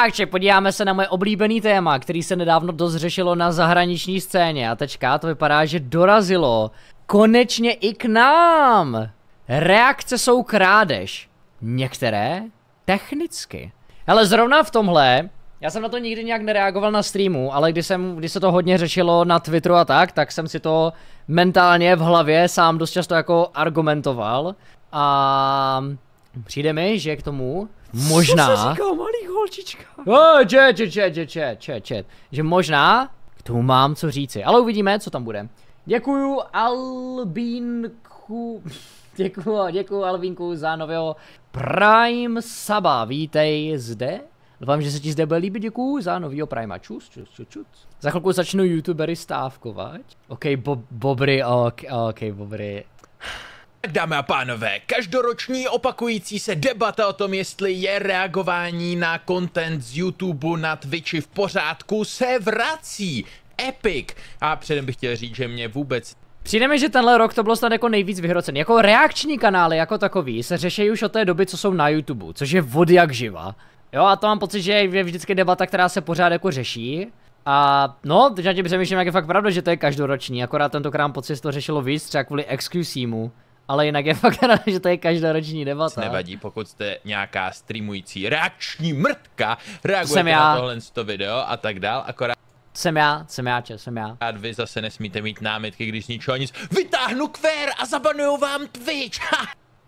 Takže podíváme se na moje oblíbený téma, který se nedávno dost řešilo na zahraniční scéně. A teďka to vypadá, že dorazilo konečně i k nám. Reakce jsou krádež. Některé technicky. Ale zrovna v tomhle já jsem na to nikdy nějak nereagoval na streamu, ale když, jsem, když se to hodně řešilo na Twitteru a tak, tak jsem si to mentálně v hlavě sám dost často jako argumentoval. A přijde mi, že k tomu Možná... Co se říká holčička? Oh, čet, čet, čet, čet, čet, čet, Že možná k tomu mám co říci, ale uvidíme, co tam bude. Děkuju Albínku... Děkuju, děkuju Alvínku za nového Prime Saba. Vítej zde. Doufám, že se ti zde bude líbit, děkuju za novýho Prima. Čus, čus, čus, čus. Za chvilku začnu youtubery stávkovat. OK, bo, bobry, OK, OK, bobry. Dámy a pánové, každoroční opakující se debata o tom, jestli je reagování na content z YouTube na Twitchi v pořádku, se vrací. Epic. A předem bych chtěl říct, že mě vůbec Přijde mi, že tenhle rok to bylo snad jako nejvíc vyhrocený. Jako reakční kanály jako takový se řeší už od té doby, co jsou na YouTube, což je vody jak živa. Jo, a to mám pocit, že je vždycky debata, která se pořád jako řeší. A no, teď na tím přemýšlím, jak je fakt pravda, že to je každoroční, akorát tentokrát pocit to řešilo víc, třeba kvůli XQC mu. Ale jinak je fakt rád, že to je každoroční debata. Nevadí, pokud jste nějaká streamující reakční mrtka, reagujete jsem já. na tohle to video a tak dál, akorát... Jsem já, jsem já, če, jsem já. A vy zase nesmíte mít námitky, když z ničeho nic vytáhnu kvér a zabanuju vám Twitch.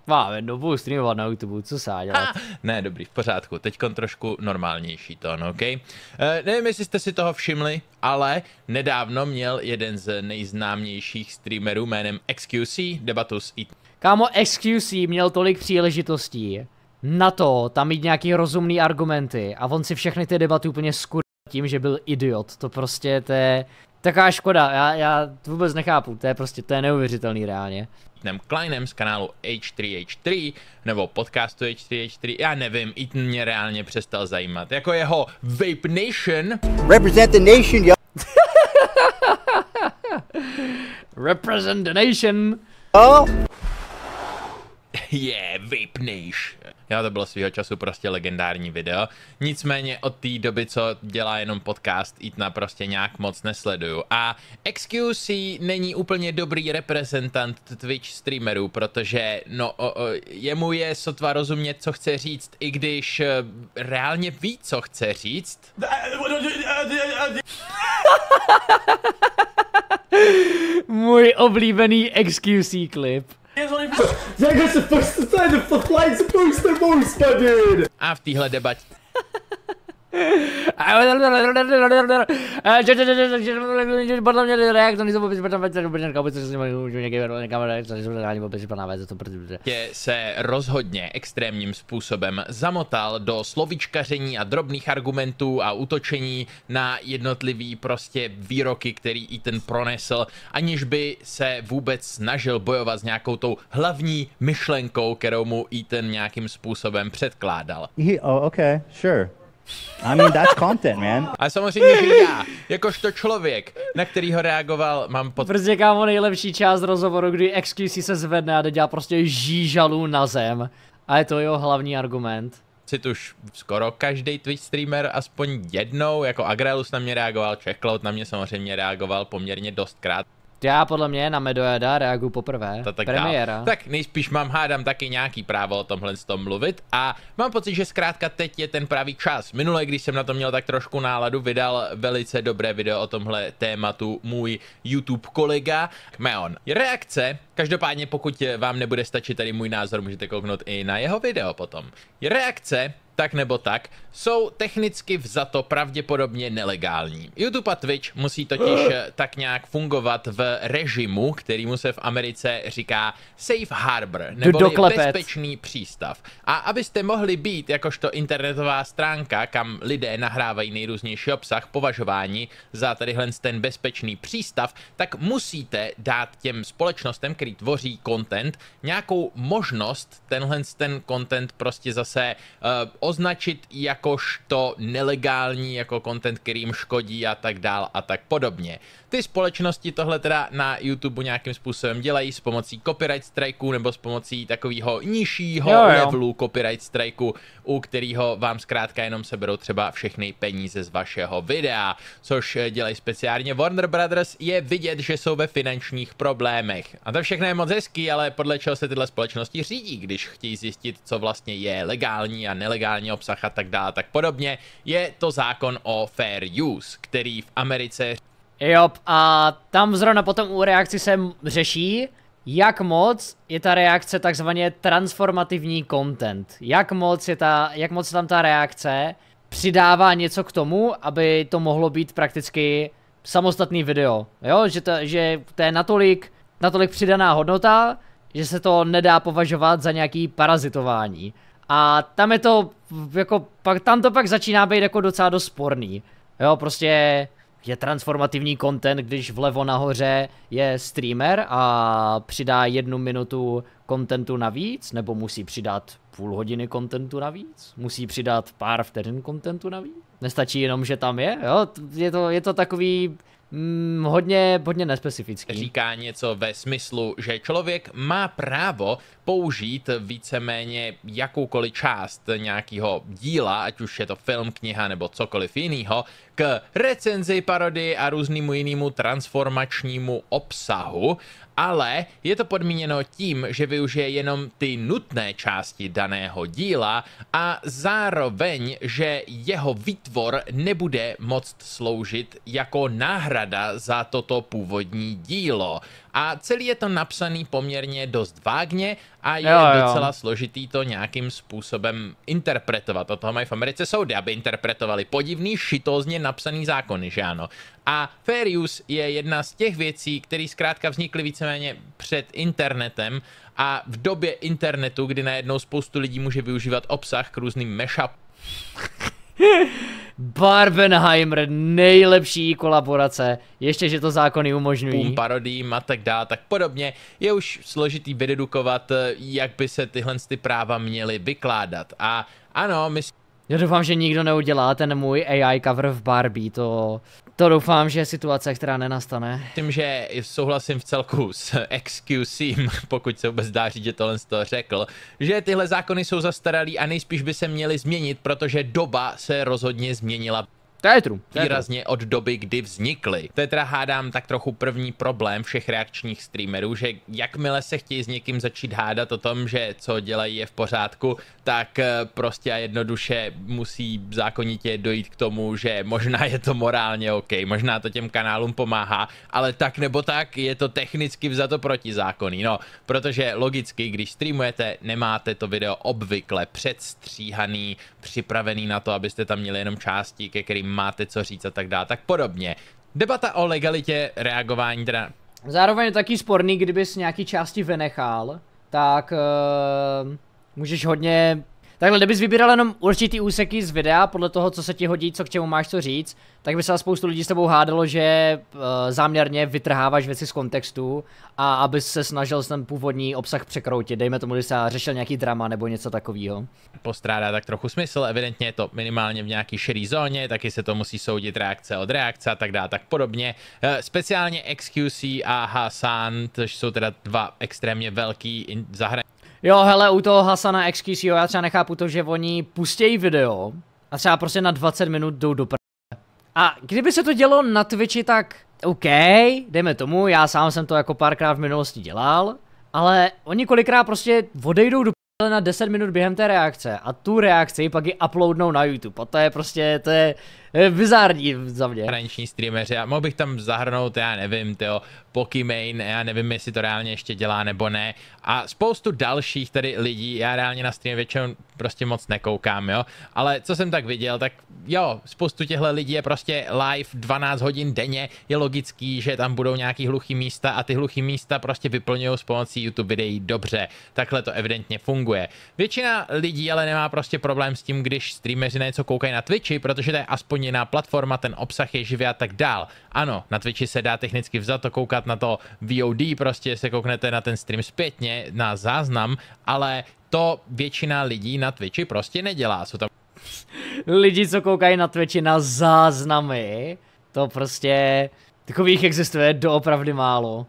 Máme dobu no, streamovat na YouTube, co se dělat? Ha, ne, dobrý, v pořádku. Teď trošku normálnější no, OK? E, eh, nevím, jestli jste si toho všimli, ale nedávno měl jeden z nejznámějších streamerů jménem XQC debatu s IT. Kámo, XQC měl tolik příležitostí na to tam mít nějaký rozumný argumenty a on si všechny ty debaty úplně skur tím, že byl idiot. To prostě, to je taková škoda, já, já to vůbec nechápu, to je prostě, to je neuvěřitelný reálně. Ethanem Kleinem z kanálu H3H3 nebo podcastu H3H3, já nevím, Ethan mě reálně přestal zajímat. Jako jeho Vape Nation. Represent the nation, yo. Represent the nation. Oh. Yeah, Vape Nation. Jo, to bylo svýho času prostě legendární video. Nicméně od té doby, co dělá jenom podcast, na prostě nějak moc nesleduju. A XQC není úplně dobrý reprezentant Twitch streamerů, protože no, o, o, jemu je sotva rozumět, co chce říct, i když eh, reálně ví, co chce říct. Můj oblíbený XQC klip. That guy's to say the flying supposed to move, my dude! A v téhle debatě podle mě reakce nejsou protože tam úplně že si mají kamera, nejsou to protože... Tě se rozhodně extrémním způsobem zamotal do slovičkaření a drobných argumentů a útočení na jednotlivý prostě výroky, který i ten pronesl, aniž by se vůbec snažil bojovat s nějakou tou hlavní myšlenkou, kterou mu i ten nějakým způsobem předkládal. He, oh, okay, sure. I mean, that's content, man. A samozřejmě, že já, jakožto člověk, na ho reagoval, mám pod... Prostě kámo nejlepší část rozhovoru, kdy XQC se zvedne a jde dělá prostě žížalů na zem. A je to jeho hlavní argument. Si tuž skoro každý Twitch streamer aspoň jednou, jako Agrelus na mě reagoval, Checkload na mě samozřejmě reagoval poměrně dostkrát. Já podle mě na Medoeda reaguju poprvé. Ta, tak Premiéra. Dál. Tak nejspíš mám hádám taky nějaký právo o tomhle s tom mluvit a mám pocit, že zkrátka teď je ten pravý čas. Minule, když jsem na to měl tak trošku náladu, vydal velice dobré video o tomhle tématu můj YouTube kolega Meon. Reakce, každopádně pokud vám nebude stačit tady můj názor, můžete kouknout i na jeho video potom. Reakce tak nebo tak, jsou technicky vzato pravděpodobně nelegální. YouTube a Twitch musí totiž eh. Eh, tak nějak fungovat v režimu, kterýmu se v Americe říká Safe Harbor, nebo bezpečný přístav. A abyste mohli být jakožto internetová stránka, kam lidé nahrávají nejrůznější obsah, považování za tadyhle ten bezpečný přístav, tak musíte dát těm společnostem, který tvoří content, nějakou možnost tenhle ten content prostě zase uh, označit jakožto nelegální, jako content, kterým škodí a tak dál a tak podobně. Ty společnosti tohle teda na YouTube nějakým způsobem dělají s pomocí copyright strikeů nebo s pomocí takového nižšího jo, jo. levelu copyright strikeu, u kterého vám zkrátka jenom seberou třeba všechny peníze z vašeho videa, což eh, dělají speciálně Warner Brothers, je vidět, že jsou ve finančních problémech. A to všechno je moc hezký, ale podle čeho se tyhle společnosti řídí, když chtějí zjistit, co vlastně je legální a nelegální nelegální obsah a tak dále tak podobně, je to zákon o fair use, který v Americe... Jo, a tam zrovna potom u reakci se řeší, jak moc je ta reakce takzvaně transformativní content. Jak moc je ta, jak moc tam ta reakce přidává něco k tomu, aby to mohlo být prakticky samostatný video. Jo, že to, že to je natolik, natolik přidaná hodnota, že se to nedá považovat za nějaký parazitování. A tam je to, jako, pak, tam to pak začíná být jako docela dost sporný. Jo, prostě je transformativní content, když vlevo nahoře je streamer a přidá jednu minutu kontentu navíc, nebo musí přidat půl hodiny kontentu navíc, musí přidat pár vteřin kontentu navíc. Nestačí jenom, že tam je, jo, je to, je to takový Hmm, hodně, hodně nespecifický. Říká něco ve smyslu, že člověk má právo použít víceméně jakoukoliv část nějakého díla, ať už je to film, kniha nebo cokoliv jiného, k recenzi, parody a různému jinému transformačnímu obsahu ale je to podmíněno tím, že využije jenom ty nutné části daného díla a zároveň, že jeho výtvor nebude moct sloužit jako náhrada za toto původní dílo a celý je to napsaný poměrně dost vágně a je jo, jo. docela složitý to nějakým způsobem interpretovat. O toho mají v Americe soudy, aby interpretovali podivný, šitozně napsaný zákony, že ano. A fair use je jedna z těch věcí, které zkrátka vznikly víceméně před internetem a v době internetu, kdy najednou spoustu lidí může využívat obsah k různým mashup. Barbenheimer, nejlepší kolaborace, ještě, že to zákony umožňují. Pům parodím a tak dále, tak podobně. Je už složitý vydedukovat, jak by se tyhle ty práva měly vykládat. A ano, myslím... Já doufám, že nikdo neudělá ten můj AI cover v Barbie, to... To doufám, že je situace, která nenastane. Myslím, že souhlasím v celku s XQC, pokud se vůbec dá říct, že tohle to řekl, že tyhle zákony jsou zastaralý a nejspíš by se měly změnit, protože doba se rozhodně změnila. To je Výrazně od doby, kdy vznikly. To je teda hádám tak trochu první problém všech reakčních streamerů, že jakmile se chtějí s někým začít hádat o tom, že co dělají je v pořádku, tak eh, prostě a jednoduše musí zákonitě dojít k tomu, že možná je to morálně OK, možná to těm kanálům pomáhá, ale tak nebo tak je to technicky vzato protizákonný. No, protože logicky, když streamujete, nemáte to video obvykle předstříhaný, připravený na to, abyste tam měli jenom části, ke kterým máte co říct a tak dále, tak podobně. Debata o legalitě reagování teda... Zároveň je taky sporný, kdybys nějaký části vynechal, tak uh, můžeš hodně Takhle, kdybys vybíral jenom určitý úseky z videa, podle toho, co se ti hodí, co k čemu máš co říct, tak by se spoustu lidí s tebou hádalo, že uh, záměrně vytrháváš věci z kontextu a aby se snažil ten původní obsah překroutit, dejme tomu, když se řešil nějaký drama nebo něco takového. Postrádá tak trochu smysl, evidentně je to minimálně v nějaký šedý zóně, taky se to musí soudit reakce od reakce a tak dále, tak podobně. Uh, speciálně XQC a Hasan což jsou teda dva extrémně velký zahraniční Jo, hele, u toho Hasana jo, já třeba nechápu to, že oni pustějí video a třeba prostě na 20 minut jdou do pr... A kdyby se to dělo na Twitchi, tak OK, dejme tomu, já sám jsem to jako párkrát v minulosti dělal, ale oni kolikrát prostě odejdou do na 10 minut během té reakce a tu reakci pak ji uploadnou na YouTube a to je prostě, to je bizární za mě. Hraniční streameři a mohl bych tam zahrnout, já nevím, tyjo, Pokimane, já nevím, jestli to reálně ještě dělá nebo ne a spoustu dalších tady lidí, já reálně na stream většinou prostě moc nekoukám, jo, ale co jsem tak viděl, tak jo, spoustu těchto lidí je prostě live 12 hodin denně, je logický, že tam budou nějaký hluchý místa a ty hluchý místa prostě vyplňují s pomocí YouTube videí dobře, takhle to evidentně funguje funguje. Většina lidí ale nemá prostě problém s tím, když streameři na něco koukají na Twitchi, protože to je aspoň jiná platforma, ten obsah je živý a tak dál. Ano, na Twitchi se dá technicky vzato koukat na to VOD, prostě se kouknete na ten stream zpětně, na záznam, ale to většina lidí na Twitchi prostě nedělá. Jsou tam lidi, co koukají na Twitchi na záznamy, to prostě, takových existuje doopravdy málo.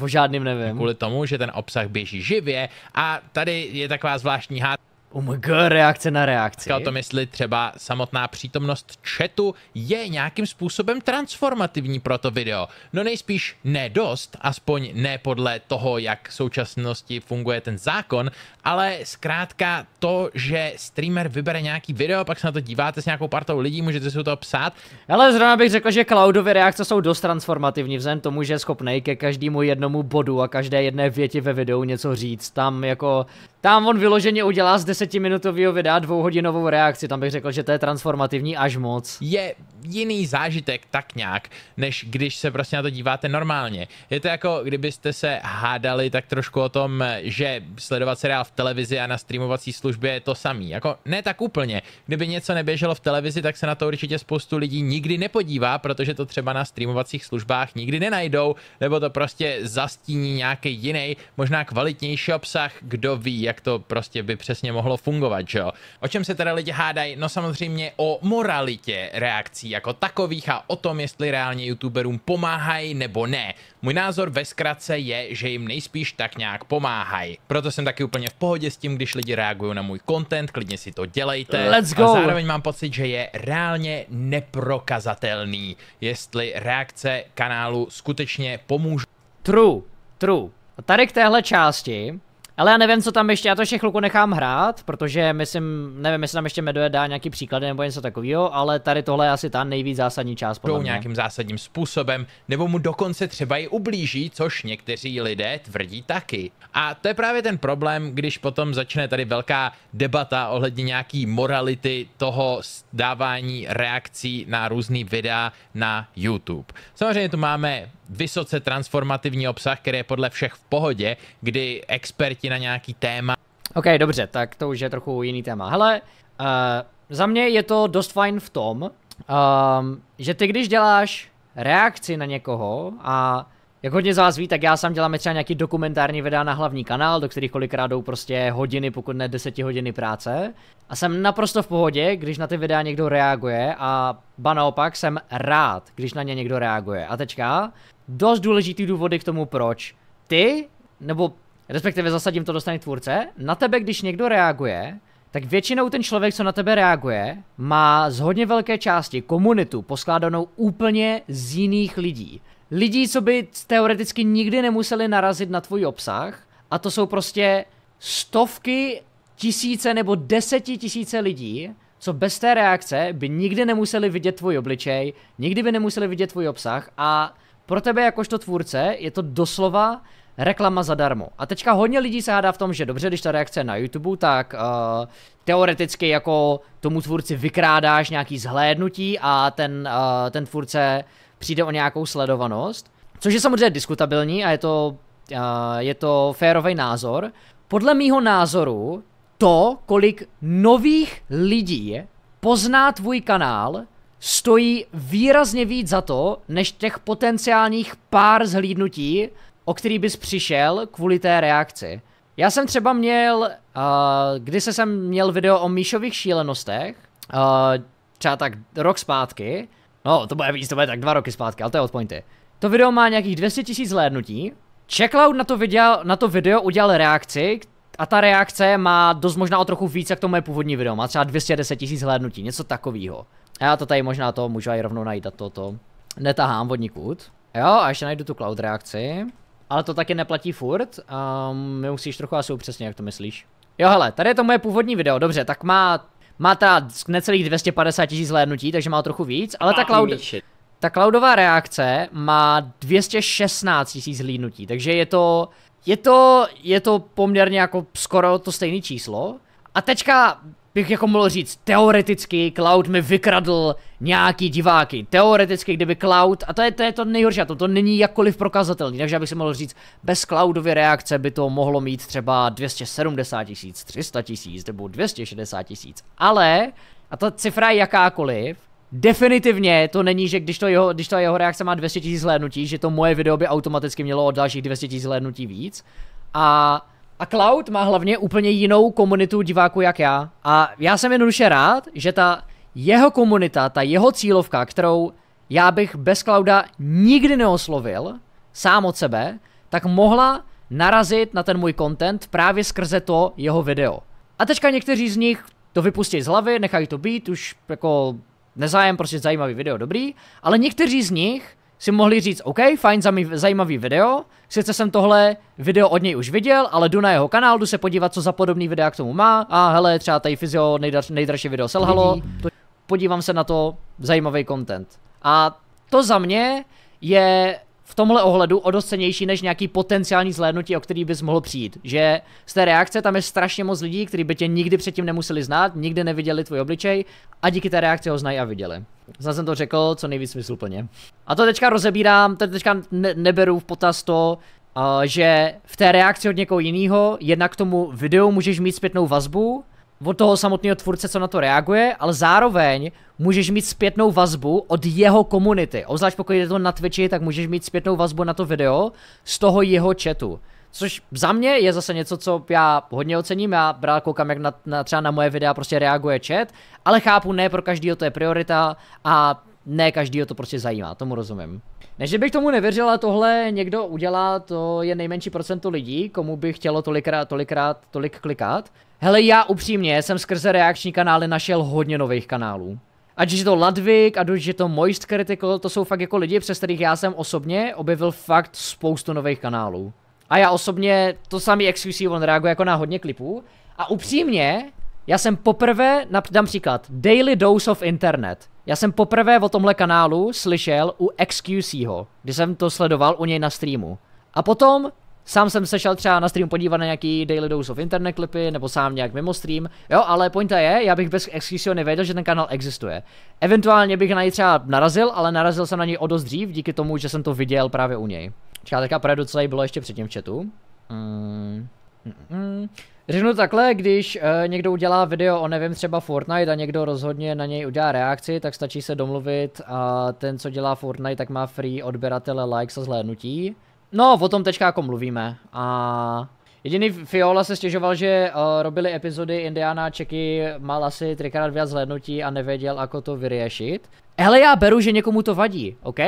O žádným nevím. Kvůli tomu, že ten obsah běží živě a tady je taková zvláštní hádka UMG, oh reakce na reakci. Říkal to, jestli třeba samotná přítomnost chatu je nějakým způsobem transformativní pro to video. No nejspíš ne dost, aspoň ne podle toho, jak v současnosti funguje ten zákon, ale zkrátka to, že streamer vybere nějaký video, pak se na to díváte s nějakou partou lidí, můžete si to psát. Ale zrovna bych řekl, že cloudové reakce jsou dost transformativní, vzhledem tomu, že je schopnej ke každému jednomu bodu a každé jedné věti ve videu něco říct. Tam jako tam on vyloženě udělá z desetiminutového videa dvouhodinovou reakci, tam bych řekl, že to je transformativní až moc. Je jiný zážitek tak nějak, než když se prostě na to díváte normálně. Je to jako kdybyste se hádali tak trošku o tom, že sledovat seriál v televizi a na streamovací službě je to samý. Jako ne tak úplně. Kdyby něco neběželo v televizi, tak se na to určitě spoustu lidí nikdy nepodívá, protože to třeba na streamovacích službách nikdy nenajdou, nebo to prostě zastíní nějaký jiný, možná kvalitnější obsah, kdo ví jak to prostě by přesně mohlo fungovat, že jo. O čem se teda lidi hádají? No samozřejmě o moralitě reakcí jako takových a o tom, jestli reálně youtuberům pomáhají nebo ne. Můj názor ve zkratce je, že jim nejspíš tak nějak pomáhají. Proto jsem taky úplně v pohodě s tím, když lidi reagují na můj content, klidně si to dělejte. Let's go. A zároveň mám pocit, že je reálně neprokazatelný, jestli reakce kanálu skutečně pomůže. True, true. A tady k téhle části ale já nevím, co tam ještě, já to ještě chvilku nechám hrát, protože myslím, nevím, jestli tam ještě Medoje dá nějaký příklad, nebo něco takového, ale tady tohle je asi ta nejvíc zásadní část. Podle mě. nějakým zásadním způsobem, nebo mu dokonce třeba i ublíží, což někteří lidé tvrdí taky. A to je právě ten problém, když potom začne tady velká debata ohledně nějaký morality toho dávání reakcí na různý videa na YouTube. Samozřejmě tu máme vysoce transformativní obsah, který je podle všech v pohodě, kdy experti na nějaký téma... Ok, dobře, tak to už je trochu jiný téma. Hele, uh, za mě je to dost fajn v tom, um, že ty když děláš reakci na někoho a jak hodně z vás ví, tak já sám děláme třeba nějaký dokumentární videa na hlavní kanál, do kterých kolikrát jdou prostě hodiny, pokud ne deseti hodiny práce. A jsem naprosto v pohodě, když na ty videa někdo reaguje a ba naopak jsem rád, když na ně někdo reaguje. A teďka, dost důležitý důvody k tomu proč. Ty, nebo respektive zasadím to dostane tvůrce, na tebe, když někdo reaguje, tak většinou ten člověk, co na tebe reaguje, má z hodně velké části komunitu poskládanou úplně z jiných lidí lidí, co by teoreticky nikdy nemuseli narazit na tvůj obsah a to jsou prostě stovky, tisíce nebo deseti tisíce lidí, co bez té reakce by nikdy nemuseli vidět tvůj obličej, nikdy by nemuseli vidět tvůj obsah a pro tebe jakožto tvůrce je to doslova reklama zadarmo. A teďka hodně lidí se hádá v tom, že dobře, když ta reakce je na YouTube, tak uh, teoreticky jako tomu tvůrci vykrádáš nějaký zhlédnutí a ten, uh, ten tvůrce přijde o nějakou sledovanost, což je samozřejmě diskutabilní a je to, uh, je to férový názor. Podle mýho názoru to, kolik nových lidí pozná tvůj kanál, stojí výrazně víc za to, než těch potenciálních pár zhlídnutí, o který bys přišel kvůli té reakci. Já jsem třeba měl, uh, eh, když jsem měl video o Míšových šílenostech, uh, třeba tak rok zpátky, No, to bude víc, to bude tak dva roky zpátky, ale to je od pointy. To video má nějakých 200 000 zhlédnutí. Checkloud na to, video, na to video udělal reakci, a ta reakce má dost možná o trochu víc, jak to moje původní video. Má třeba 210 000 zhlédnutí, něco takového. A já to tady možná to můžu i rovnou najít a toto. Netahám od kůd. Jo, a ještě najdu tu cloud reakci. Ale to taky neplatí furt. Um, musíš trochu asi upřesně, jak to myslíš. Jo, hele, tady je to moje původní video, dobře, tak má má teda necelých 250 tisíc zhlédnutí, takže má trochu víc, ale ta, cloud, ta cloudová reakce má 216 tisíc zhlédnutí, takže je to, je to, je to poměrně jako skoro to stejné číslo. A teďka bych jako mohl říct, teoreticky Cloud mi vykradl nějaký diváky. Teoreticky, kdyby Cloud, a to je to, je to nejhorší, a to, to není jakkoliv prokazatelný, takže bych si mohl říct, bez Cloudovy reakce by to mohlo mít třeba 270 tisíc, 300 tisíc nebo 260 tisíc. Ale, a ta cifra je jakákoliv, Definitivně to není, že když, to jeho, když to jeho reakce má 200 000 zhlédnutí, že to moje video by automaticky mělo od dalších 200 000 zhlédnutí víc. A a Cloud má hlavně úplně jinou komunitu diváků jak já. A já jsem jednoduše rád, že ta jeho komunita, ta jeho cílovka, kterou já bych bez Clouda nikdy neoslovil, sám od sebe, tak mohla narazit na ten můj content právě skrze to jeho video. A teďka někteří z nich to vypustí z hlavy, nechají to být, už jako nezájem, prostě zajímavý video, dobrý, ale někteří z nich si mohli říct, OK, fajn, zajímavý video, sice jsem tohle video od něj už viděl, ale jdu na jeho kanál, jdu se podívat, co za podobný videa k tomu má, a hele, třeba tady fyzio, nejdraž, nejdražší video selhalo, to, podívám se na to, zajímavý content. A to za mě je v tomhle ohledu o dost cenější než nějaký potenciální zhlédnutí, o který bys mohl přijít. Že z té reakce tam je strašně moc lidí, kteří by tě nikdy předtím nemuseli znát, nikdy neviděli tvůj obličej a díky té reakci ho znají a viděli. Zase jsem to řekl co nejvíc smysluplně. A to teďka rozebírám, to teďka ne- neberu v potaz to, uh, že v té reakci od někoho jiného, jednak k tomu videu můžeš mít zpětnou vazbu, od toho samotného tvůrce, co na to reaguje, ale zároveň můžeš mít zpětnou vazbu od jeho komunity. Obzvlášť pokud jde to na Twitchi, tak můžeš mít zpětnou vazbu na to video z toho jeho chatu. Což za mě je zase něco, co já hodně ocením, já bral koukám, jak na, na, třeba na moje videa prostě reaguje chat, ale chápu, ne pro každého to je priorita a ne každýho to prostě zajímá, tomu rozumím. Ne, že bych tomu nevěřil, ale tohle někdo udělá, to je nejmenší procento lidí, komu by chtělo tolikrát, tolikrát, tolik klikat. Hele, já upřímně jsem skrze reakční kanály našel hodně nových kanálů. Ať je to Ladvik, ať už je to Moist Critical, to jsou fakt jako lidi, přes kterých já jsem osobně objevil fakt spoustu nových kanálů. A já osobně, to samý XQC, on reaguje jako na hodně klipů. A upřímně, já jsem poprvé, dám příklad, Daily Dose of Internet. Já jsem poprvé o tomhle kanálu slyšel u XQCho, kdy jsem to sledoval u něj na streamu. A potom sám jsem se šel třeba na stream podívat na nějaký Daily Dose of Internet klipy, nebo sám nějak mimo stream. Jo, ale pointa je, já bych bez Exquisio nevěděl, že ten kanál existuje. Eventuálně bych na něj třeba narazil, ale narazil jsem na něj o dost dřív, díky tomu, že jsem to viděl právě u něj. Čeká, teďka projedu, co bylo ještě předtím v chatu. Mm. Mm-mm. Řeknu takhle, když uh, někdo udělá video o nevím třeba Fortnite a někdo rozhodně na něj udělá reakci, tak stačí se domluvit a ten, co dělá Fortnite, tak má free odběratele likes a zhlédnutí. No, o tom teďka jako mluvíme. A jediný Fiola se stěžoval, že uh, robili epizody Indiana Čeky, mal asi třikrát víc zhlédnutí a nevěděl, ako to vyřešit. Hele, já beru, že někomu to vadí, OK?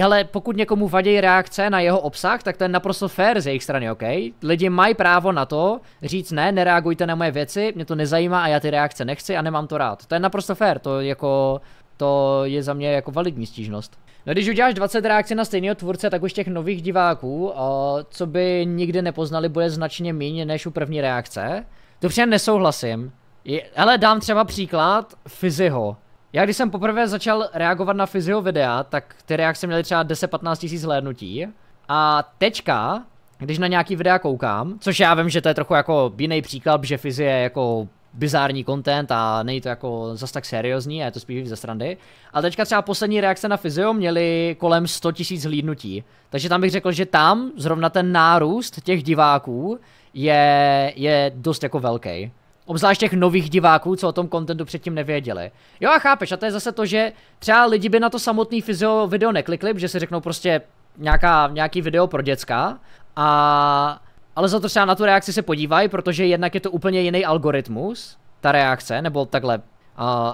Hele, pokud někomu vadí reakce na jeho obsah, tak to je naprosto fair z jejich strany, OK? Lidi mají právo na to říct ne, nereagujte na moje věci, mě to nezajímá a já ty reakce nechci a nemám to rád. To je naprosto fair, to jako, to je za mě jako validní stížnost. No když uděláš 20 reakcí na stejného tvůrce, tak už těch nových diváků, eh, co by nikdy nepoznali, bude značně méně než u první reakce. To přesně nesouhlasím. Je, hele, dám třeba příklad Fyziho. Já když jsem poprvé začal reagovat na fyzio videa, tak ty reakce měly třeba 10-15 tisíc hlédnutí. A teďka, když na nějaký videa koukám, což já vím, že to je trochu jako jiný příklad, že fyzie je jako bizární content a není to jako zas tak seriózní a je to spíš ze strany. A teďka třeba poslední reakce na Fyzio měly kolem 100 tisíc hlídnutí. Takže tam bych řekl, že tam zrovna ten nárůst těch diváků je, je dost jako velký. Obzvlášť těch nových diváků, co o tom kontentu předtím nevěděli. Jo a chápeš, a to je zase to, že třeba lidi by na to samotný fyzio video neklikli, že si řeknou prostě nějaká, nějaký video pro děcka a... Ale za to třeba na tu reakci se podívají, protože jednak je to úplně jiný algoritmus, ta reakce, nebo takhle, uh,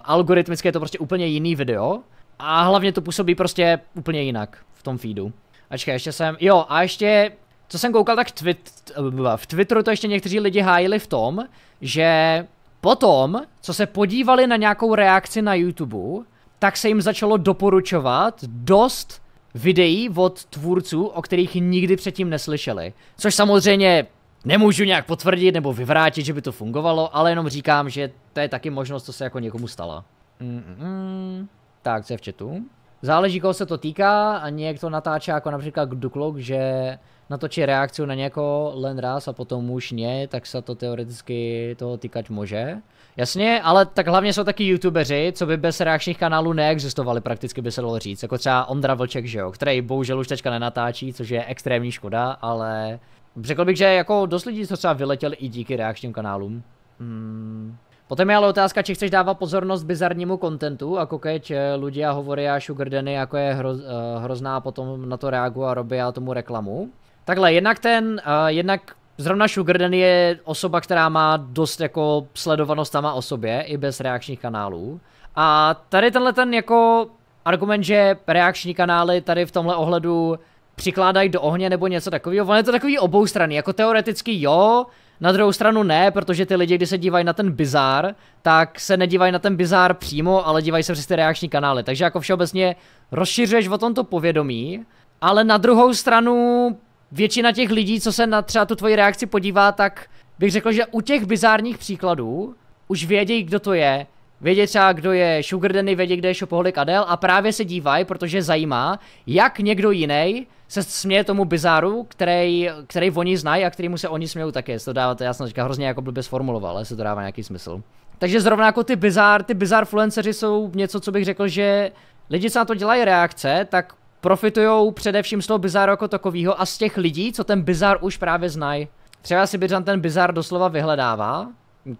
algoritmicky je to prostě úplně jiný video a hlavně to působí prostě úplně jinak v tom feedu. Ačkej, ještě jsem, jo a ještě co jsem koukal, tak twit, v Twitteru to ještě někteří lidi hájili v tom, že potom, co se podívali na nějakou reakci na YouTube, tak se jim začalo doporučovat dost videí od tvůrců, o kterých nikdy předtím neslyšeli. Což samozřejmě nemůžu nějak potvrdit nebo vyvrátit, že by to fungovalo, ale jenom říkám, že to je taky možnost, co se jako někomu stala. Mm-mm. Tak, co je v chatu? Záleží, koho se to týká a nějak to natáčí jako například Duklok, že natočí reakci na někoho len raz a potom už ne, tak se to teoreticky toho týkat může. Jasně, ale tak hlavně jsou taky youtubeři, co by bez reakčních kanálů neexistovali, prakticky by se dalo říct. Jako třeba Ondra Vlček, že jo, který bohužel už teďka nenatáčí, což je extrémní škoda, ale řekl bych, že jako dost lidí to třeba vyletěl i díky reakčním kanálům. Hmm. Potom je ale otázka, či chceš dávat pozornost bizarnímu kontentu, jako keď eh, a hovory sugar daddy, jako je hro, eh, hrozná, potom na to reagují a robí a tomu reklamu. Takhle, jednak ten, uh, jednak Zrovna Sugar Daddy je osoba, která má dost jako sledovanost sama o sobě, i bez reakčních kanálů. A tady tenhle ten jako argument, že reakční kanály tady v tomhle ohledu přikládají do ohně nebo něco takového, on je to takový oboustranný, jako teoreticky jo, na druhou stranu ne, protože ty lidi, když se dívají na ten bizár, tak se nedívají na ten bizár přímo, ale dívají se přes ty reakční kanály. Takže jako všeobecně rozšiřuješ o tomto povědomí, ale na druhou stranu většina těch lidí, co se na třeba tu tvoji reakci podívá, tak bych řekl, že u těch bizárních příkladů už vědějí, kdo to je, Vědí třeba, kdo je Sugar Danny, vědí, kde je Shopaholic Adel a právě se dívají, protože zajímá, jak někdo jiný se směje tomu bizáru, který, který oni znají a kterýmu se oni smějou také. To dává, to já jsem hrozně jako blbě sformuloval, ale se to dává nějaký smysl. Takže zrovna jako ty bizár, ty bizár fluenceři jsou něco, co bych řekl, že lidi, co na to dělají reakce, tak profitují především z toho bizáru jako takového a z těch lidí, co ten bizár už právě znají. Třeba si Biřan ten bizár doslova vyhledává,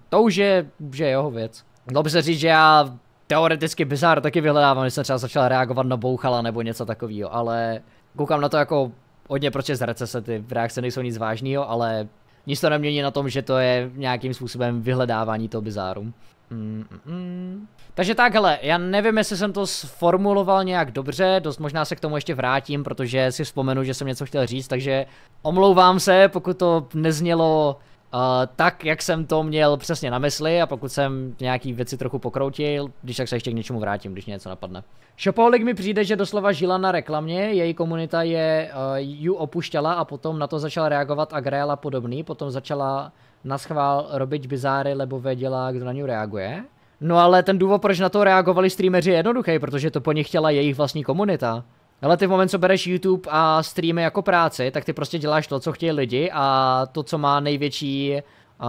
to už je, že je jeho věc. Mělo by se říct, že já teoreticky bizár taky vyhledávám, když jsem třeba začal reagovat na bouchala nebo něco takového, ale koukám na to jako hodně protože z recese, ty reakce nejsou nic vážného, ale nic to nemění na tom, že to je nějakým způsobem vyhledávání toho bizáru. Mm, mm. Takže tak, hele, já nevím, jestli jsem to sformuloval nějak dobře, dost možná se k tomu ještě vrátím, protože si vzpomenu, že jsem něco chtěl říct, takže omlouvám se, pokud to neznělo Eh, tak, jak jsem to měl přesně na mysli a pokud jsem nějaký věci trochu pokroutil, když tak se ještě k něčemu vrátím, když něco napadne. Shopaholic mi přijde, že doslova žila na reklamě, její komunita je uh, ju opuštěla a potom na to začala reagovat a grajala podobný, potom začala na schvál robit bizáry, lebo věděla, kdo na ní reaguje. No ale ten důvod, proč na to reagovali streameři je jednoduchý, protože to po nich chtěla jejich vlastní komunita. Ale ty v moment, co bereš YouTube a streamy jako práci, tak ty prostě děláš to, co chtějí lidi a to, co má největší uh,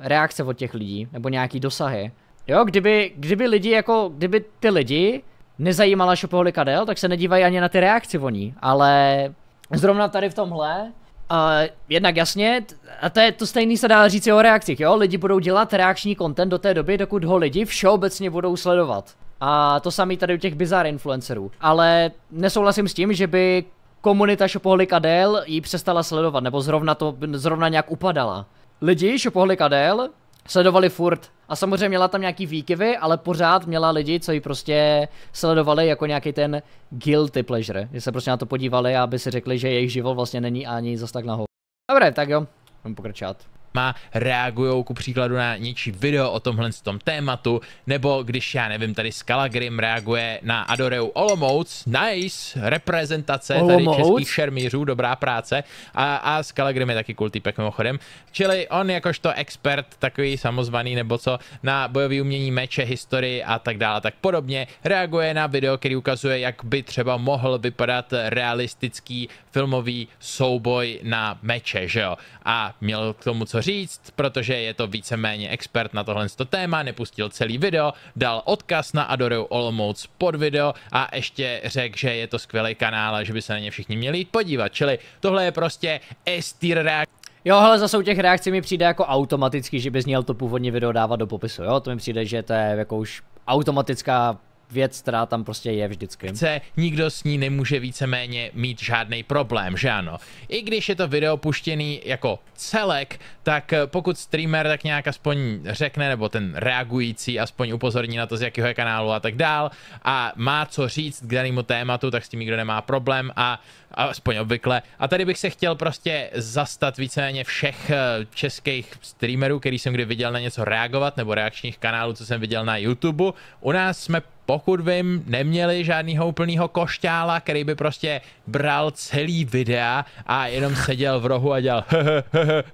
reakce od těch lidí, nebo nějaký dosahy. Jo, kdyby, kdyby lidi jako, kdyby ty lidi nezajímala šopoholika del, tak se nedívají ani na ty reakci voní, ale zrovna tady v tomhle, Uh, jednak jasně, a to je to stejný se dá říct i o reakcích, jo? Lidi budou dělat reakční content do té doby, dokud ho lidi všeobecně budou sledovat. A to samý tady u těch bizar influencerů. Ale nesouhlasím s tím, že by komunita Shopoholic Adele ji přestala sledovat, nebo zrovna to zrovna nějak upadala. Lidi Shopoholic Adele sledovali furt. A samozřejmě měla tam nějaký výkyvy, ale pořád měla lidi, co ji prostě sledovali jako nějaký ten guilty pleasure. Že se prostě na to podívali aby si řekli, že jejich život vlastně není ani zas tak nahoru. Dobré, tak jo, můžeme pokračovat má, reagují ku příkladu na něčí video o tomhle tom tématu, nebo když já nevím, tady Skalagrim reaguje na Adoreu Olomouc, nice, reprezentace Olomouc. tady českých šermířů, dobrá práce a, a Skalagrim je taky cool týpek mimochodem, čili on jakožto expert, takový samozvaný nebo co, na bojový umění meče, historii a tak dále, tak podobně, reaguje na video, který ukazuje, jak by třeba mohl vypadat realistický filmový souboj na meče, že jo, a měl k tomu co říct říct, protože je to víceméně expert na tohle téma, nepustil celý video, dal odkaz na Adoreu Olomouc pod video a ještě řekl, že je to skvělý kanál a že by se na ně všichni měli jít podívat. Čili tohle je prostě estir tier Jo, ale zase u těch reakcí mi přijde jako automaticky, že bys měl to původní video dávat do popisu, jo, to mi přijde, že to je jako už automatická věc, která tam prostě je vždycky. Chce, nikdo s ní nemůže víceméně mít žádný problém, že ano. I když je to video puštěný jako celek, tak eh, pokud streamer tak nějak aspoň řekne, nebo ten reagující aspoň upozorní na to, z jakého je kanálu a tak dál, a má co říct k danému tématu, tak s tím nikdo nemá problém a aspoň obvykle. A tady bych se chtěl prostě zastat víceméně všech eh, českých streamerů, který jsem kdy viděl na něco reagovat, nebo reakčních kanálů, co jsem viděl na YouTube. U nás jsme pokud vím, neměli žádného úplného košťála, který by prostě bral celý videa a jenom seděl v rohu a dělal hehe,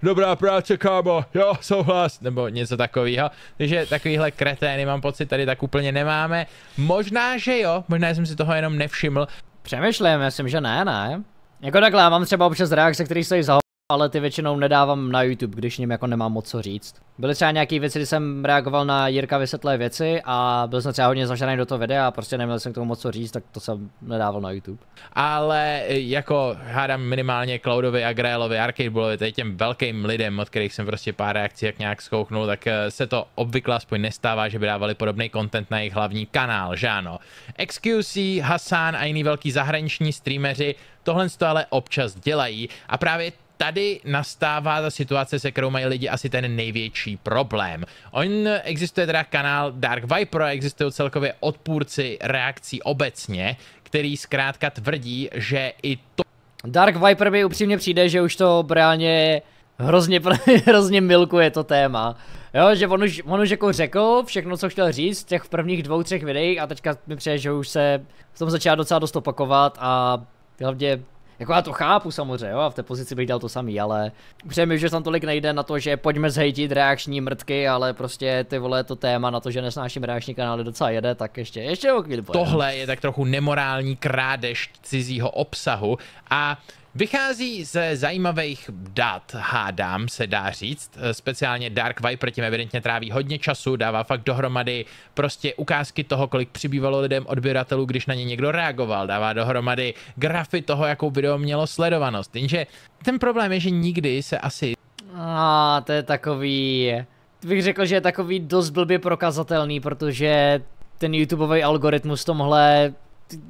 dobrá práce, kámo, jo, souhlas, nebo něco takového. Takže takovýhle kretény mám pocit tady tak úplně nemáme. Možná, že jo, možná jsem si toho jenom nevšiml. Přemýšlím, myslím, že ne, ne. Jako takhle, já mám třeba občas reakce, který se zahol ale ty většinou nedávám na YouTube, když ním jako nemám moc co říct. Byly třeba nějaké věci, kdy jsem reagoval na Jirka vysvětlé věci a byl jsem třeba hodně zažraný do toho videa a prostě neměl jsem k tomu moc co říct, tak to jsem nedával na YouTube. Ale e, jako hádám minimálně Cloudovi a Grailovi, Arcadebullovi, tady těm velkým lidem, od kterých jsem prostě pár reakcí jak nějak zkouknul, tak e, se to obvykle aspoň nestává, že by dávali podobný content na jejich hlavní kanál, že ano. XQC, Hasan a jiní velký zahraniční streameři tohle to ale občas dělají a právě tady nastává ta situace, se kterou mají lidi asi ten největší problém. On existuje teda kanál Dark Viper a existují celkově odpůrci reakcí obecně, který zkrátka tvrdí, že i to... Dark Viper mi upřímně přijde, že už to reálně hrozně, hrozně milkuje to téma. Jo, že on už, on už jako řekl všechno, co chtěl říct v těch prvních dvou, třech videích a teďka mi přijde, že už se v tom začíná docela dost opakovat a hlavně jako já to chápu samozřejmě, jo, a v té pozici bych dal to samý, ale přejmě, že tam tolik nejde na to, že pojďme zhejtit reakční mrtky, ale prostě ty vole to téma na to, že nesnáším reakční kanály docela jede, tak ještě, ještě o chvíli Tohle je tak trochu nemorální krádež cizího obsahu a Vychází ze zajímavých dat, hádám, se dá říct. Eh, speciálně Dark Viper tím evidentně tráví hodně času, dává fakt dohromady prostě ukázky toho, kolik přibývalo lidem odběratelů, když na ně někdo reagoval. Dává dohromady grafy toho, jakou video mělo sledovanost. Jenže ten problém je, že nikdy se asi... A to je takový... Bych řekl, že je takový dost blbě prokazatelný, protože ten YouTubeový algoritmus tomhle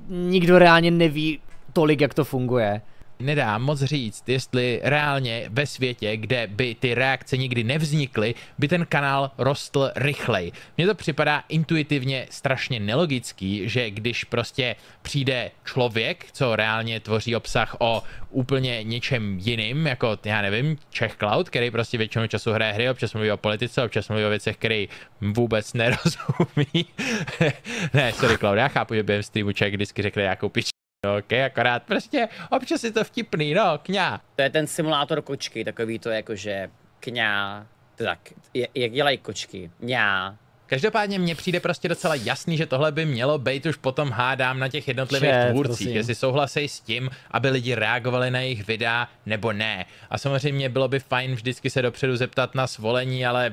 nikdo reálně neví tolik, jak to funguje nedá moc říct, jestli reálně ve světě, kde by ty reakce nikdy nevznikly, by ten kanál rostl rychleji. Mně to připadá intuitivně strašně nelogický, že když prostě přijde člověk, co reálně tvoří obsah o úplně něčem jiným, jako já nevím, Czech Cloud, který prostě většinu času hraje hry, občas mluví o politice, občas mluví o věcech, které vůbec nerozumí. ne, sorry Cloud, já chápu, že během streamu člověk vždycky řekne jakou pič Ok, akorát prostě občas je to vtipný, no, kňa. To je ten simulátor kočky, takový to jako že kňa, tak, jak dělají kočky, kňa. Každopádně mně přijde prostě docela jasný, že tohle by mělo být už potom hádám na těch jednotlivých Čet, tvůrcích, prosím. jestli souhlasí s tím, aby lidi reagovali na jejich videa nebo ne. A samozřejmě bylo by fajn vždycky se dopředu zeptat na svolení, ale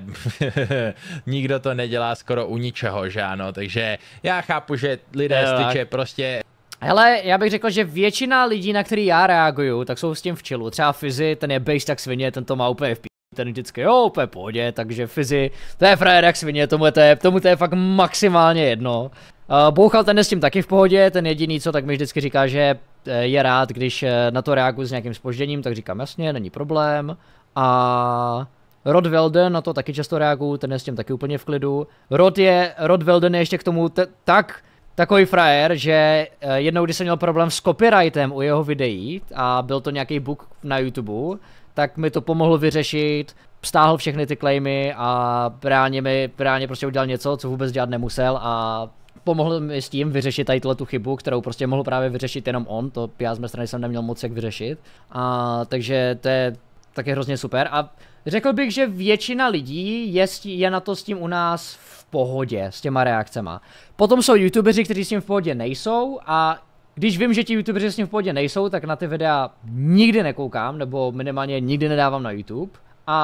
nikdo to nedělá skoro u ničeho, že ano. Takže já chápu, že lidé z prostě Hele, já bych řekl, že většina lidí, na který já reaguju, tak jsou s tím v čelu. Třeba Fizi, ten je base tak svině, ten to má úplně v pí... Ten vždycky, jo, úplně pohodě, takže Fizi, to je frajer jak svině, tomu, je to je, tomu to je fakt maximálně jedno. Uh, Bouchal ten je s tím taky v pohodě, ten jediný co, tak mi vždycky říká, že eh, je rád, když eh, na to reaguji s nějakým spožděním, tak říkám jasně, není problém. A Rod Velden, na to taky často reaguje, ten je s tím taky úplně v klidu. Rod je, Rod Velden je ještě k tomu tak takový frajer, že eh, jednou, když jsem měl problém s copyrightem u jeho videí a byl to nějaký book na YouTube, tak mi to pomohlo vyřešit, stáhl všechny ty claimy a reálně mi reálně prostě udělal něco, co vůbec dělat nemusel a pomohl mi s tím vyřešit tady tu chybu, kterou prostě mohl právě vyřešit jenom on, to já z mé strany jsem neměl moc jak vyřešit. A, takže to je taky hrozně super a řekl bych, že většina lidí je, je na to s tím u nás pohodě s těma reakcema. Potom jsou youtubeři, kteří s tím v pohodě nejsou a když vím, že ti youtubeři s tím v pohodě nejsou, tak na ty videa nikdy nekoukám, nebo minimálně nikdy nedávám na YouTube. A,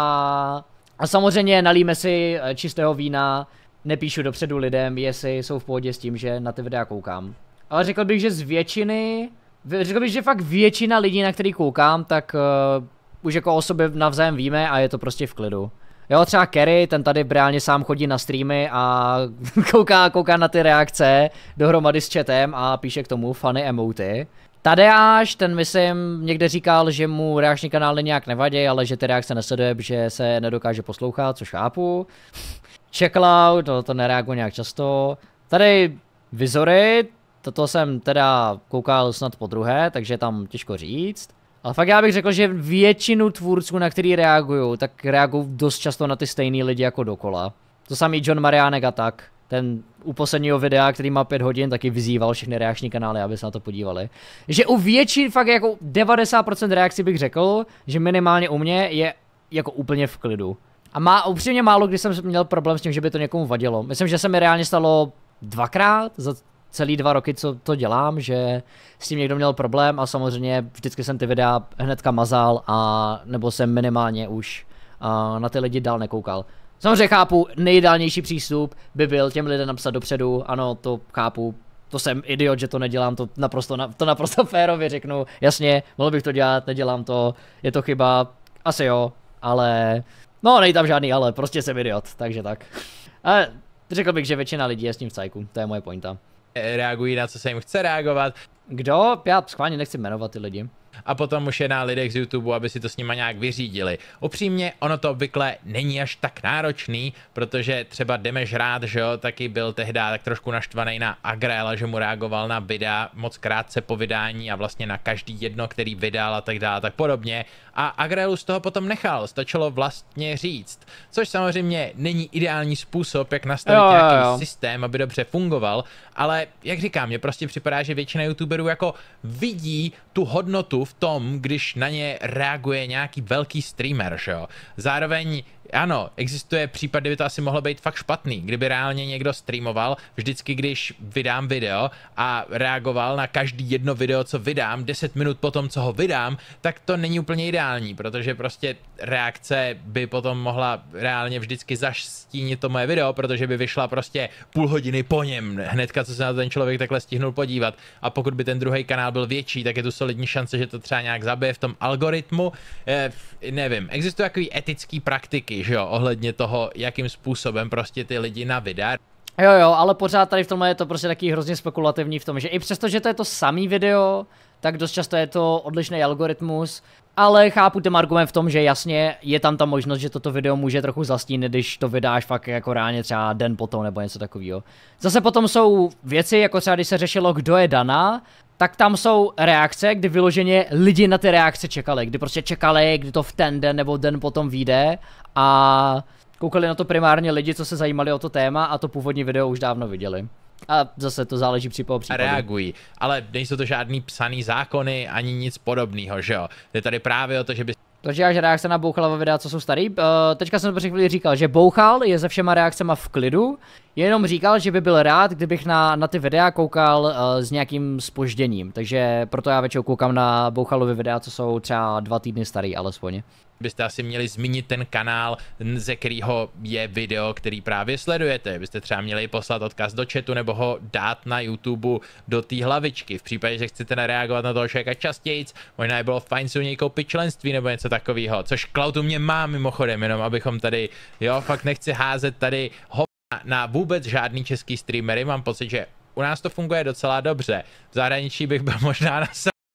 a samozřejmě nalíme si eh, čistého vína, nepíšu dopředu lidem, jestli jsou v pohodě s tím, že na ty videa koukám. Ale řekl bych, že z většiny, řekl bych, že fakt většina lidí, na který koukám, tak uh, už jako o sobě navzájem víme a je to prostě v klidu. Jo, třeba Kerry, ten tady reálně sám chodí na streamy a kouká, kouká na ty reakce dohromady s chatem a píše k tomu funny emoty. Tadeáš, ten myslím, někde říkal, že mu reakční kanály nějak nevadí, ale že ty reakce nesleduje, že se nedokáže poslouchat, což chápu. Checkloud, to, to nereaguje nějak často. Tady Vizory, toto jsem teda koukal snad po druhé, takže tam těžko říct. Ale fakt já bych řekl, že většinu tvůrců, na který reagují, tak reagují dost často na ty stejný lidi jako dokola. To samý John Mariánek a tak. Ten u posledního videa, který má 5 hodin, taky vyzýval všechny reakční kanály, aby se na to podívali. Že u větší, fakt jako 90% reakcí bych řekl, že minimálně u mě je jako úplně v klidu. A má upřímně málo, když jsem měl problém s tím, že by to někomu vadilo. Myslím, že se mi reálně stalo dvakrát za celý dva roky, co to dělám, že s tím někdo měl problém a samozřejmě vždycky jsem ty videa hnedka mazal a nebo jsem minimálně už uh, na ty lidi dál nekoukal. Samozřejmě chápu, nejideálnější přístup by byl těm lidem napsat dopředu, ano, to chápu, to jsem idiot, že to nedělám, to naprosto, to naprosto férově řeknu, jasně, mohl bych to dělat, nedělám to, je to chyba, asi jo, ale, no nejde tam žádný ale, prostě jsem idiot, takže tak. A řekl bych, že většina lidí je s tím v cajku, to je moje pointa reagují na co se jim chce reagovat. Kdo? Já schválně nechci jmenovat ty lidi a potom už je na lidech z YouTube, aby si to s nima nějak vyřídili. Upřímně, ono to obvykle není až tak náročný, protože třeba Demeš rád, že jo, taky byl tehdy tak trošku naštvaný na Agrela, že mu reagoval na videa moc krátce po vydání a vlastně na každý jedno, který vydal a tak dále, tak podobně. A Agrelu z toho potom nechal, stačilo vlastně říct. Což samozřejmě není ideální způsob, jak nastavit jo, nějaký jo. systém, aby dobře fungoval, ale jak říkám, mě prostě připadá, že většina youtuberů jako vidí tu hodnotu v tom, když na ně reaguje nějaký velký streamer, že jo. Zároveň ano, existuje případ, kdyby to asi mohlo být fakt špatný, kdyby reálně někdo streamoval, vždycky když vydám video a reagoval na každý jedno video, co vydám, 10 minut po tom, co ho vydám, tak to není úplně ideální, protože prostě reakce by potom mohla reálně vždycky zaštínit to moje video, protože by vyšla prostě půl hodiny po něm, hnedka co se na ten člověk takhle stihnul podívat. A pokud by ten druhý kanál byl větší, tak je tu solidní šance, že to třeba nějak zabije v tom algoritmu. Eh, nevím, existují takový etický praktiky, taky, že jo, ohledně toho, jakým způsobem prostě ty lidi na videa Jo, jo, ale pořád tady v tomhle je to prostě taky hrozně spekulativní v tom, že i přesto, že to je to samý video, tak dost často je to odlišný algoritmus, ale chápu ten argument v tom, že jasně je tam ta možnost, že toto video může trochu zastínit, když to vydáš fakt jako reálně třeba den potom nebo něco takového. Zase potom jsou věci, jako třeba když se řešilo, kdo je Dana, tak tam jsou reakce, kdy vyloženě lidi na ty reakce čekali, kdy prostě čekali, kdy to v ten den nebo den potom vyjde a koukali na to primárně lidi, co se zajímali o to téma a to původní video už dávno viděli. A zase to záleží při případu. Reagují, ale nejsou to žádný psaný zákony ani nic podobného, že jo? Jde tady právě o to, že by takže až reakce na Bouchalova videa, co jsou starý. Uh, teďka jsem před chvíli říkal, že Bouchal je se všema reakcemi v klidu, Jenom říkal, že by byl rád, kdybych na, na ty videa koukal uh, s nějakým spožděním, takže proto já většinou koukám na Bouchalovy videa, co jsou třeba dva týdny starý alespoň. Byste asi měli zmínit ten kanál, ze kterého je video, který právě sledujete. Byste třeba měli poslat odkaz do chatu nebo ho dát na YouTube do té hlavičky. V případě, že chcete nareagovat na toho člověka častěji, možná by bylo fajn si u něj koupit členství nebo něco takového, což Cloud u mě má mimochodem, jenom abychom tady, jo, fakt nechci házet tady ho na vůbec žádný český streamery, mám pocit, že u nás to funguje docela dobře. V zahraničí bych byl možná na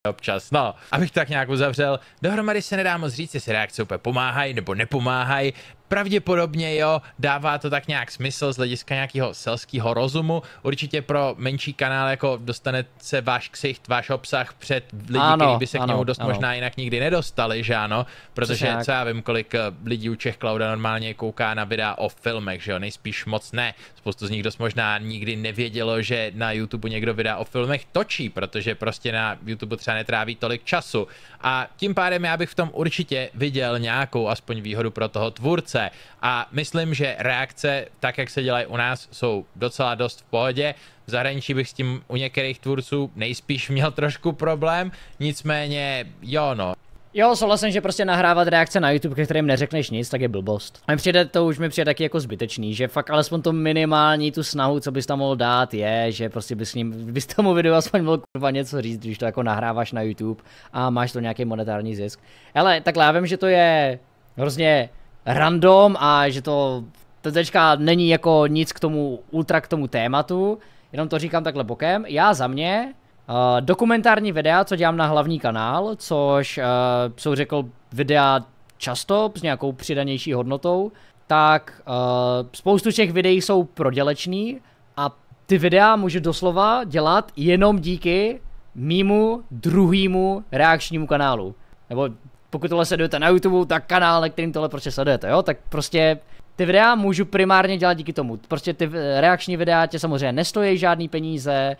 občas, no. Abych tak nějak uzavřel, dohromady se nedá moc říct, jestli reakce úplně pomáhají nebo nepomáhají pravděpodobně jo, dává to tak nějak smysl z hlediska nějakého selského rozumu. Určitě pro menší kanál jako dostane se váš ksicht, váš obsah před lidi, ano, kteří by se ano, k němu dost ano. možná jinak nikdy nedostali, že ano? Protože Přesně co já vím, kolik eh, lidí u Čech Klauda normálně kouká na videa o filmech, že jo? Nejspíš moc ne. Spoustu z nich dost možná nikdy nevědělo, že na YouTube někdo videa o filmech točí, protože prostě na YouTube třeba netráví tolik času. A tím pádem já bych v tom určitě viděl nějakou aspoň výhodu pro toho tvůrce reakce. A myslím, že reakce, tak jak se dělají u nás, jsou docela dost v pohodě. V zahraničí bych s tím u některých tvůrců nejspíš měl trošku problém, nicméně jo no. Jo, souhlasím, že prostě nahrávat reakce na YouTube, ke kterým neřekneš nic, tak je blbost. A mi přijde, to už mi přijde taky jako zbytečný, že fakt alespoň to minimální tu snahu, co bys tam mohl dát, je, že prostě bys, ním, bys tomu videu aspoň mohl kurva něco říct, když to jako nahráváš na YouTube a máš to nějaký monetární zisk. Ale takhle já vím, že to je hrozně random a že to, to teďka není jako nic k tomu, ultra k tomu tématu, jenom to říkám takhle bokem. Já za mě, uh, dokumentární videa, co dělám na hlavní kanál, což uh, eh, jsou řekl videa často s nějakou přidanější hodnotou, tak uh, spoustu těch videí jsou prodělečný a ty videa můžu doslova dělat jenom díky mýmu druhýmu reakčnímu kanálu. Nebo pokud tohle sledujete na YouTube, tak kanál, na kterým tohle prostě sledujete, jo, tak prostě ty videa můžu primárně dělat díky tomu. Prostě ty eh, reakční videa tě samozřejmě nestojí žádný peníze,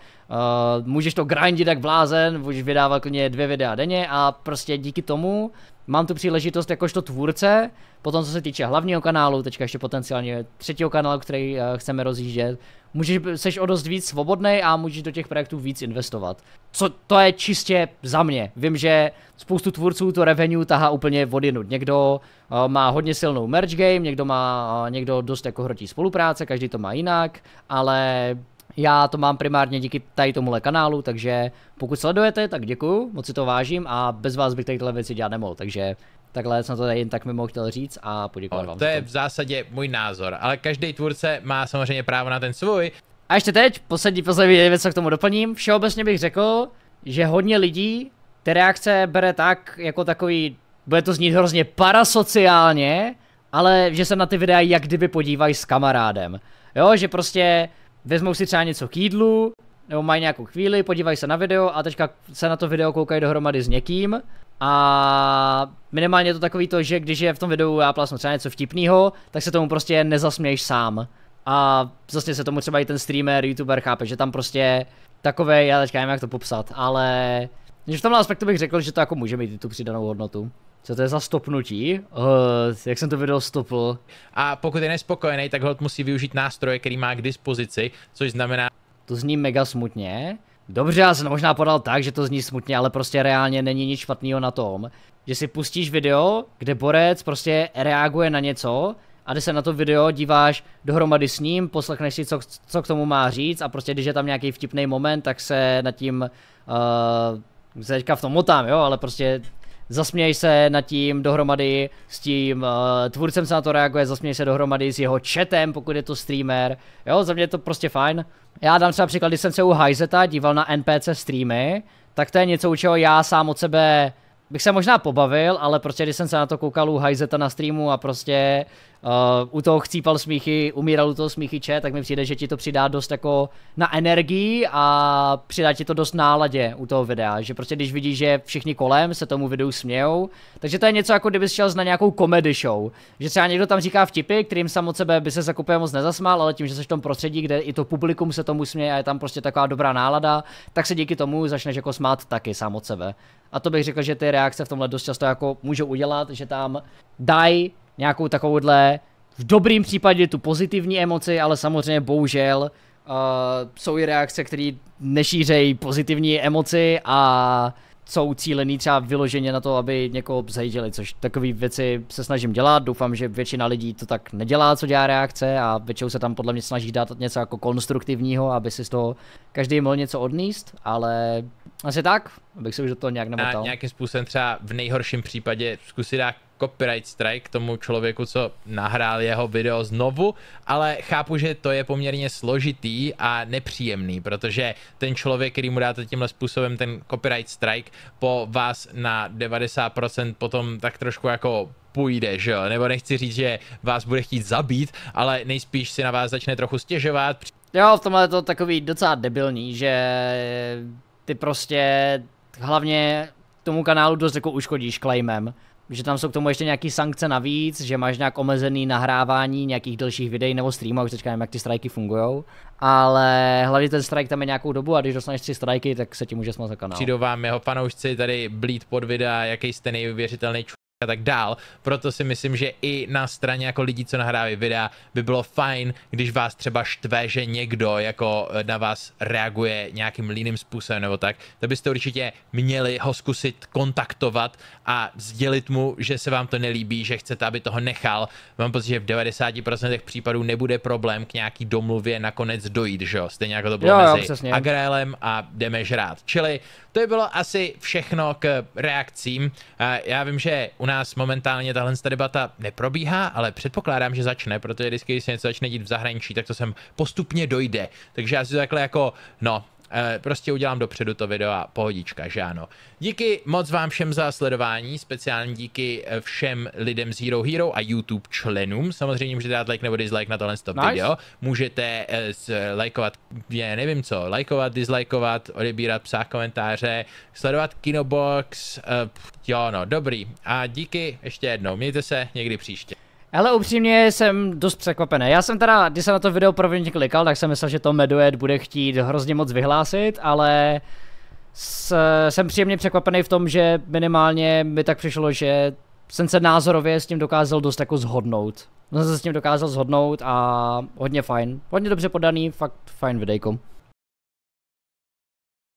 uh, můžeš to grindit jak blázen, můžeš vydávat klidně dvě videa denně a prostě díky tomu mám tu příležitost jakožto tvůrce, potom co se týče hlavního kanálu, teďka ještě potenciálně třetího kanálu, který uh, chceme rozjíždět, můžeš, seš o dost víc svobodný a můžeš do těch projektů víc investovat. Co to je čistě za mě. Vím, že spoustu tvůrců to revenue tahá úplně vody nut. Někdo uh, má hodně silnou merch game, někdo má, uh, někdo dost jako hrotí spolupráce, každý to má jinak, ale já to mám primárně díky tady tomuhle kanálu, takže pokud sledujete, tak děkuju, moc si to vážím a bez vás bych tady tyhle věci dělat nemohl, takže Takhle jsem to jen tak mimo chtěl říct a poděkovat no, vám. To je v zásadě můj názor, ale každý tvůrce má samozřejmě právo na ten svůj. A ještě teď, poslední, poslední věc, co k tomu doplním. Všeobecně bych řekl, že hodně lidí ty reakce bere tak, jako takový, bude to znít hrozně parasociálně, ale že se na ty videa jak kdyby podívají s kamarádem. Jo, že prostě vezmou si třeba něco k jídlu, nebo mají nějakou chvíli, podívají se na video a teďka se na to video koukají dohromady s někým a minimálně je to takový to, že když je v tom videu já plasnu třeba něco vtipného, tak se tomu prostě nezasměješ sám. A zase se tomu třeba i ten streamer, youtuber chápe, že tam prostě takové, já teďka nevím jak to popsat, ale že v tomhle aspektu bych řekl, že to jako může mít tu přidanou hodnotu. Co to je za stopnutí? Uh, jak jsem to video stopl? A pokud je nespokojený, tak hod musí využít nástroje, který má k dispozici, což znamená... To zní mega smutně, Dobře, já jsem možná podal tak, že to zní smutně, ale prostě reálně není nic špatného na tom, že si pustíš video, kde borec prostě reaguje na něco a když se na to video díváš dohromady s ním, poslechneš si, co, co k tomu má říct a prostě když je tam nějaký vtipný moment, tak se nad tím uh, se teďka v tom motám, jo, ale prostě zasměj se nad tím dohromady s tím uh, tvůrcem se na to reaguje, zasměj se dohromady s jeho chatem, pokud je to streamer. Jo, za mě je to prostě fajn. Já dám třeba příklad, když jsem se u Hajzeta díval na NPC streamy, tak to je něco, u čeho já sám od sebe bych se možná pobavil, ale prostě když jsem se na to koukal u Hajzeta na streamu a prostě uh, u toho chcípal smíchy, umíral u toho smíchyče, tak mi přijde, že ti to přidá dost jako na energii a přidá ti to dost náladě u toho videa, že prostě když vidíš, že všichni kolem se tomu videu smějou, takže to je něco jako kdybys šel na nějakou comedy show, že třeba někdo tam říká vtipy, kterým sam od sebe by se zakupé moc nezasmál, ale tím, že jsi v tom prostředí, kde i to publikum se tomu směje a je tam prostě taková dobrá nálada, tak se díky tomu začneš jako smát taky sám od sebe. A to bych řekl, že ty reakce v tomhle dost často jako můžou udělat, že tam dají nějakou takovouhle, v dobrým případě tu pozitivní emoci, ale samozřejmě bohužel uh, jsou i reakce, které nešířejí pozitivní emoci a jsou cílený třeba vyloženě na to, aby někoho zajížděli, což takové věci se snažím dělat, doufám, že většina lidí to tak nedělá, co dělá reakce a většinou se tam podle mě snaží dát něco jako konstruktivního, aby si z toho každý mohl něco odníst, ale asi tak, abych se už do toho nějak nemotal. A nějakým způsobem třeba v nejhorším případě zkusit dát copyright strike tomu člověku, co nahrál jeho video znovu, ale chápu, že to je poměrně složitý a nepříjemný, protože ten člověk, který mu dáte tímhle způsobem ten copyright strike, po vás na 90% potom tak trošku jako půjde, že jo? Nebo nechci říct, že vás bude chtít zabít, ale nejspíš si na vás začne trochu stěžovat. Jo, v tomhle je to takový docela debilní, že ty prostě hlavně tomu kanálu dost jako uškodíš claimem že tam jsou k tomu ještě nějaký sankce navíc, že máš nějak omezený nahrávání nějakých delších videí nebo streamů, už teďka nevím, jak ty strajky fungují. Ale hlavně ten strike tam je nějakou dobu a když dostaneš tři strajky, tak se ti může smazat kanál. Přijdou vám jeho fanoušci tady blít pod videa, jaký jste nejvěřitelný a tak dál. Proto si myslím, že i na straně jako lidí, co nahrávají videa, by bylo fajn, když vás třeba štve, že někdo jako eh, na vás reaguje nějakým líným způsobem nebo tak, tak byste určitě měli ho zkusit kontaktovat a sdělit mu, že se vám to nelíbí, že chcete, aby toho nechal. Mám pocit, že v 90% případů nebude problém k nějaký domluvě nakonec dojít, že jo? Stejně jako to bylo jo, mezi jo, Agrelem a jdeme žrát. Čili to by bylo asi všechno k reakcím. Eh, já vím, že u nás nás momentálně tahle debata neprobíhá, ale předpokládám, že začne, protože vždycky, když se něco začne dít v zahraničí, tak to sem postupně dojde. Takže já si to takhle jako, no, Eh, prostě udělám dopředu to video a pohodička, že ano. Díky moc vám všem za sledování, speciální díky eh, všem lidem z Hero Hero a YouTube členům. Samozřejmě můžete dát like nebo dislike na tohle nice. video. Můžete uh, lajkovat, je, nevím co, lajkovat, dislajkovat, odebírat, psát komentáře, sledovat Kinobox, uh, jo no, dobrý. A díky ještě jednou, mějte se někdy příště. Ale upřímně jsem dost překvapený. Já jsem teda, když jsem na to video prvně klikal, tak jsem myslel, že to Meduet bude chtít hrozně moc vyhlásit, ale s, jsem příjemně překvapený v tom, že minimálně mi tak přišlo, že jsem se názorově s tím dokázal dost jako zhodnout. No, jsem se s tím dokázal zhodnout a hodně fajn. Hodně dobře podaný, fakt fajn videjko.